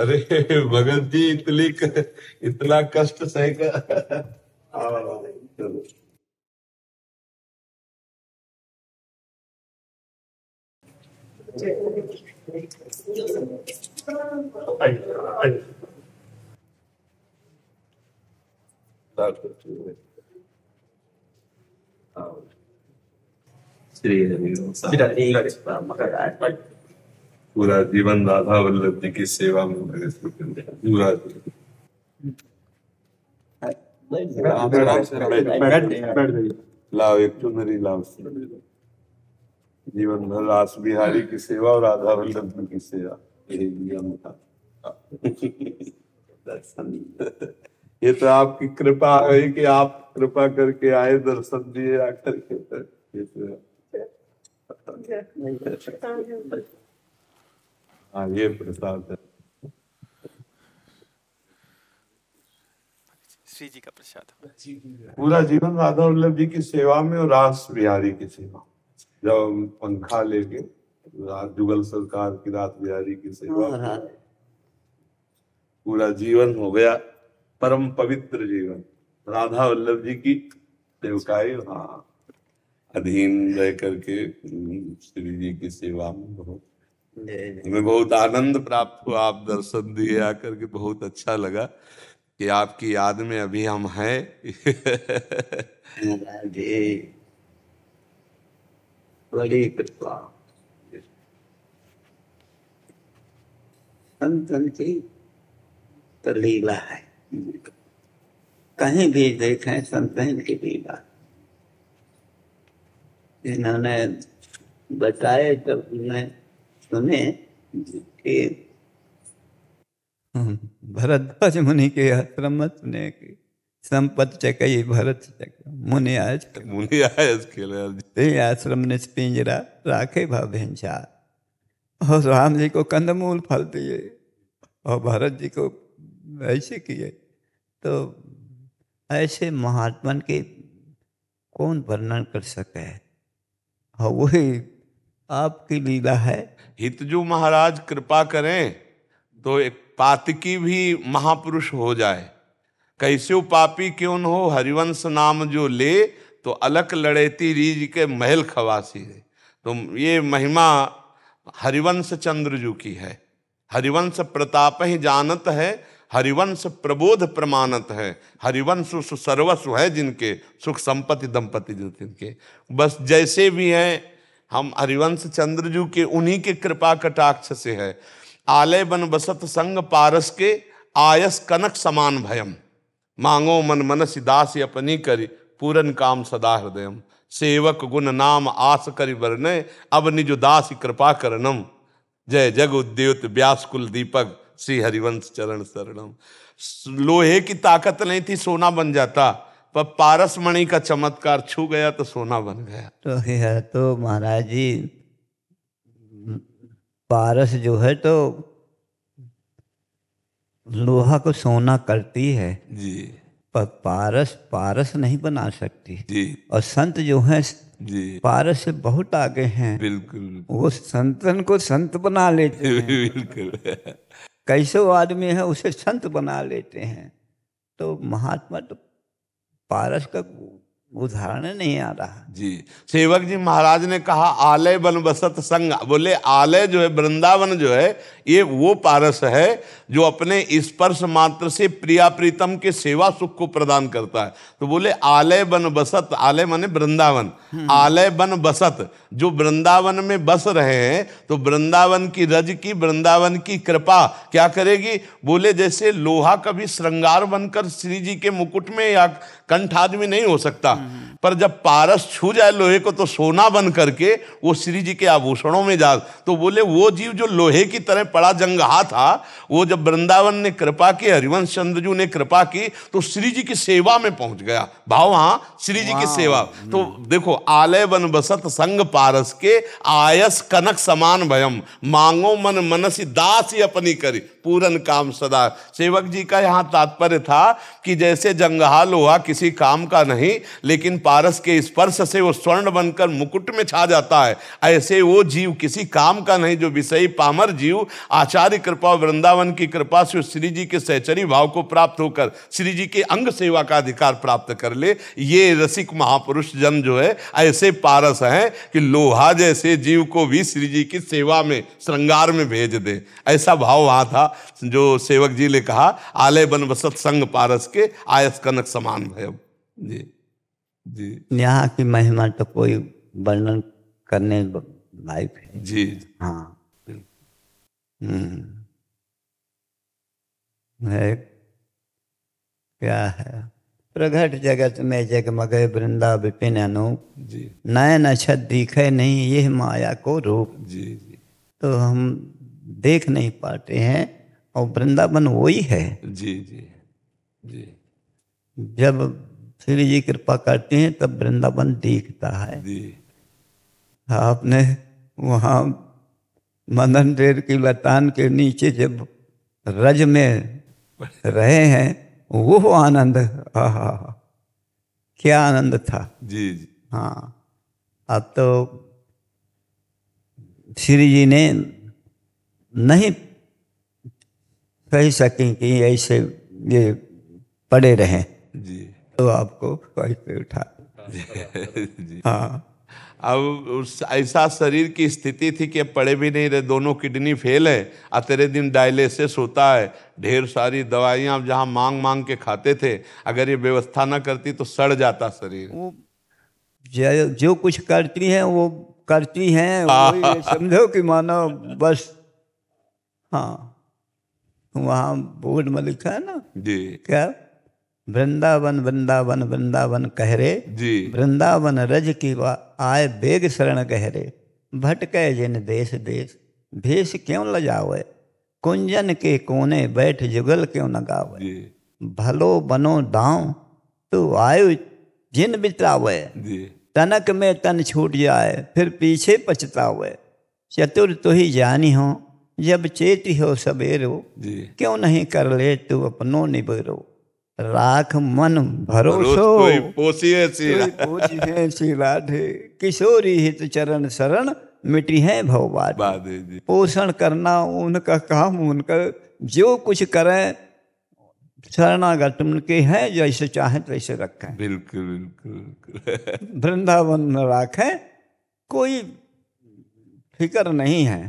अरे भगत जी इतनी इतना कष्ट सहकर श्री रवि पूरा जीवन राधा वल्लभ जी की सेवा में पूरा लाओ एक चुनरी लाओ जीवन भर रास बिहारी की सेवा और राधा वल्लभ जी की सेवा ये तो आपकी कृपा है कि आप कृपा करके आए दर्शन दिए आकर के तो हाँ ये प्रसाद श्री जी का प्रसाद पूरा जीवन राधा वल्लभ जी की सेवा में और रास बिहारी की सेवा जब पंखा लेके जुगल सरकार की रात बिहारी की सेवा पूरा जीवन हो गया परम पवित्र जीवन राधा वल्लभ जी की सेवकाई हाँ अधीन रह करके श्री जी की सेवा में बहुत हमें बहुत आनंद प्राप्त हुआ आप दर्शन दिए आकर के बहुत अच्छा लगा कि आपकी याद में अभी हम हैं बड़ी कृपा संतन की तो लीला है कहीं भी देखे संतन की लीला इन्होंने बताए तब मैं में हम्म, भरद्वाज मुनि के आश्रम में सुने की संपत चक भरत चक मुनि आज मुनि आज खेल आश्रम ने पिंजरा राखे भा भेंजा और राम जी को कंदमूल फल दिए और भरत जी को ऐसे किए तो ऐसे महात्मन के कौन वर्णन कर सके और वही आपकी लीला है हितजू महाराज कृपा करें तो एक पातकी भी महापुरुष हो जाए कैसे पापी क्यों न हो हरिवंश नाम जो ले तो अलक लड़ेती रीज के महल खवासी है तो ये महिमा हरिवंश चंद्र जू की है हरिवंश प्रताप ही जानत है हरिवंश प्रबोध प्रमाणत है हरिवंश सर्वस्व है जिनके सुख संपत्ति दंपति जो जिनके बस जैसे भी हैं हम हरिवंश चंद्र जी के उन्हीं के कृपा कटाक्ष से है आलय बन बसत संग पारस के आयस कनक समान भयम मांगो मन मनसि दास अपनी करी पूरन काम सदा हृदय सेवक गुण नाम आस कर वर्णय अब निज दास कृपा करणम जय जग उद्योत व्यास कुल दीपक श्री हरिवंश चरण शरणम लोहे की ताकत नहीं थी सोना बन जाता पर पारस मणि का चमत्कार छू गया तो सोना बन गया तो यह तो महाराज जी पारस जो है तो लोहा को सोना करती है जी पर पारस पारस नहीं बना सकती जी और संत जो है जी पारस से बहुत आगे हैं बिल्कुल वो संतन को संत बना लेते हैं बिल्कुल कैसे आदमी है उसे संत बना लेते हैं तो महात्मा तो पारस का उदाहरण नहीं आ रहा जी सेवक जी महाराज ने कहा आलय बन बसत संग बोले आलय जो है वृंदावन जो है ये वो पारस है जो अपने स्पर्श मात्र से प्रिया प्रीतम के सेवा सुख को प्रदान करता है तो बोले आलय बन बसत आलय माने वृंदावन हम्म। आलय बन बसत जो वृंदावन में बस रहे हैं तो वृंदावन की रज की वृंदावन की कृपा क्या करेगी बोले जैसे लोहा कभी श्रृंगार बनकर श्री जी के मुकुट में या कंठ आदि में नहीं हो सकता पर जब पारस छू जाए लोहे को तो सोना बन करके वो श्री जी के आभूषणों में जा तो बोले वो जीव जो लोहे की तरह पड़ा जंगहा था वो जब वृंदावन ने कृपा की हरिवंश चंद्र जी ने कृपा की तो श्री जी की सेवा में पहुंच गया भाव हाँ श्री जी की सेवा तो देखो आलय बन बसत संग पारस के आयस कनक समान भयम मांगो मन मनसी दास अपनी करी पूरन काम सदा सेवक जी का यहाँ तात्पर्य था कि जैसे जंगहा लोहा किसी काम का नहीं लेकिन पारस के स्पर्श से वो स्वर्ण बनकर मुकुट में छा जाता है ऐसे वो जीव किसी काम का नहीं जो विषयी पामर जीव आचार्य कृपा वृंदावन की कृपा से श्री जी के सहचरी भाव को प्राप्त होकर श्री जी के अंग सेवा का अधिकार प्राप्त कर ले ये रसिक महापुरुष जन जो है ऐसे पारस हैं कि लोहा जैसे जीव को भी श्री जी की सेवा में श्रृंगार में भेज दे ऐसा भाव वहाँ था जो सेवक जी ने कहा आलय बन वसत संग पारस के आयस कनक समान भय जी जी यहाँ की महिमा तो कोई वर्णन करने लायक है जी हाँ है क्या है प्रगट जगत में मगे वृंदा विपिन अनूप नये नक्षत दिखे नहीं यह माया को रूप जी जी तो हम देख नहीं पाते हैं और वृंदावन वही है जी जी जी जब श्री जी कृपा करते हैं तब वृंदावन देखता है आपने वहाँ मदन डेर की लतान के नीचे जब रज में रहे हैं वो आनंद आहा क्या आनंद था जी जी हाँ अब तो श्री जी ने नहीं कह सके कि ऐसे ये पड़े रहें तो आपको कैसे उठा हाँ अब उस ऐसा शरीर की स्थिति थी कि पड़े भी नहीं रहे दोनों किडनी फेल है और तेरे दिन डायलिसिस होता है ढेर सारी दवाइयाँ अब जहाँ मांग मांग के खाते थे अगर ये व्यवस्था ना करती तो सड़ जाता शरीर वो जो, जो कुछ करती हैं वो करती हैं समझो कि मानो बस हाँ वहाँ बोर्ड में लिखा है ना जी क्या वृंदावन वृंदावन वृंदावन कहरे जी वृंदावन रज की आए बेग शरण कहरे भटके जिन देश देश भेष क्यों लजावे कुंजन के कोने बैठ जुगल क्यों नगावे भलो बनो दाव तू आयु जिन बितावे तनक में तन छूट जाए फिर पीछे पछतावे चतुर तु ही जानी हो जब चेत हो सबेरो क्यों नहीं कर ले तू अपनो निबेरो राख मन भरोसो पोसी पोसिए सिलाढ़े किशोरी हित चरण शरण मिट्टी है भवबाद पोषण करना उनका काम उनका जो कुछ करें शरणागत उनके हैं जैसे चाहे वैसे रखें बिल्कुल बिल्कुल वृंदावन में कोई फिक्र नहीं है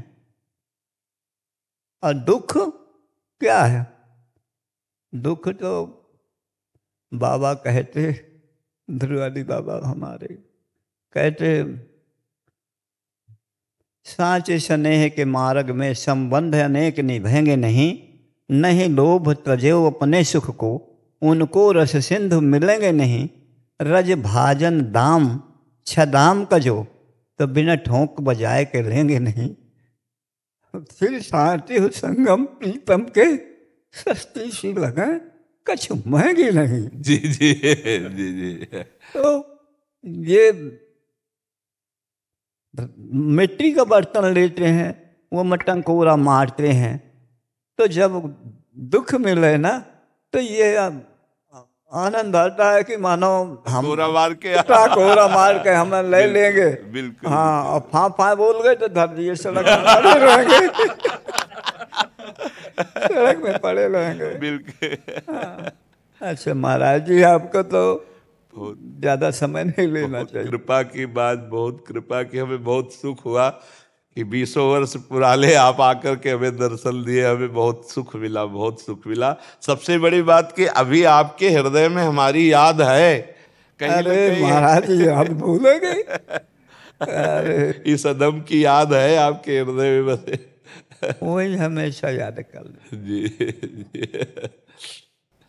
और दुख क्या है दुख तो बाबा कहते ध्रुवादी बाबा हमारे कहते साचे स्नेह के मार्ग में संबंध अनेक निभेंगे नहीं नहीं लोभ तजेव अपने सुख को उनको रस सिंधु मिलेंगे नहीं रज भाजन दाम छदाम का जो तो बिना ठोंक बजाए के लेंगे नहीं फिर शांति हो संगम प्रीतम के सस्ती सी लगा कुछ महंगी नहीं जी जी जी जी तो ये मिट्टी का बर्तन लेते हैं वो मटन मटंकोरा मारते हैं तो जब दुख मिले ना तो ये आनंद आता है कि मानो हम कोरा मार के हाँ, कोरा मार के हम ले लेंगे बिल्कुल हाँ और फाँ फाँ बोल गए तो धरती दिए सड़क रहेंगे सड़क में पड़े रहेंगे बिल्कुल हाँ। अच्छा महाराज जी आपको तो बहुत ज़्यादा समय नहीं लेना चाहिए कृपा की बात बहुत कृपा की हमें बहुत सुख हुआ कि बीसों वर्ष पुराने आप आकर के हमें दर्शन दिए हमें बहुत सुख मिला बहुत सुख मिला सबसे बड़ी बात कि अभी आपके हृदय में हमारी याद है कहीं अरे महाराज जी आप भूलोगे इस अदम की याद है आपके हृदय में बसे वही हमेशा याद कर ले जी, जी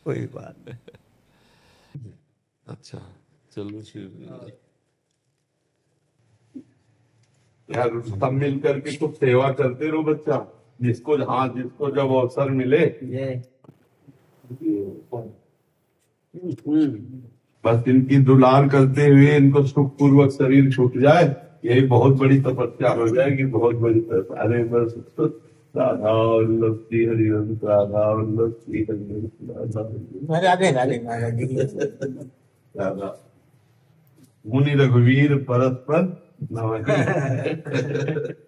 कोई बात नहीं अच्छा चलो यार सब मिल करके कुछ सेवा करते रहो बच्चा जिसको हाँ जिसको जब अवसर मिले बस इनकी दुलार करते हुए इनको सुखपूर्वक शरीर छूट जाए यही बहुत बड़ी तपस्या हो जाएगी बहुत बड़ी अरे बस राधा वल्लभ श्री हरिवंश राधा वल्लभ श्री हरिवंश राधा मुनि रघुवीर परस्पर नमः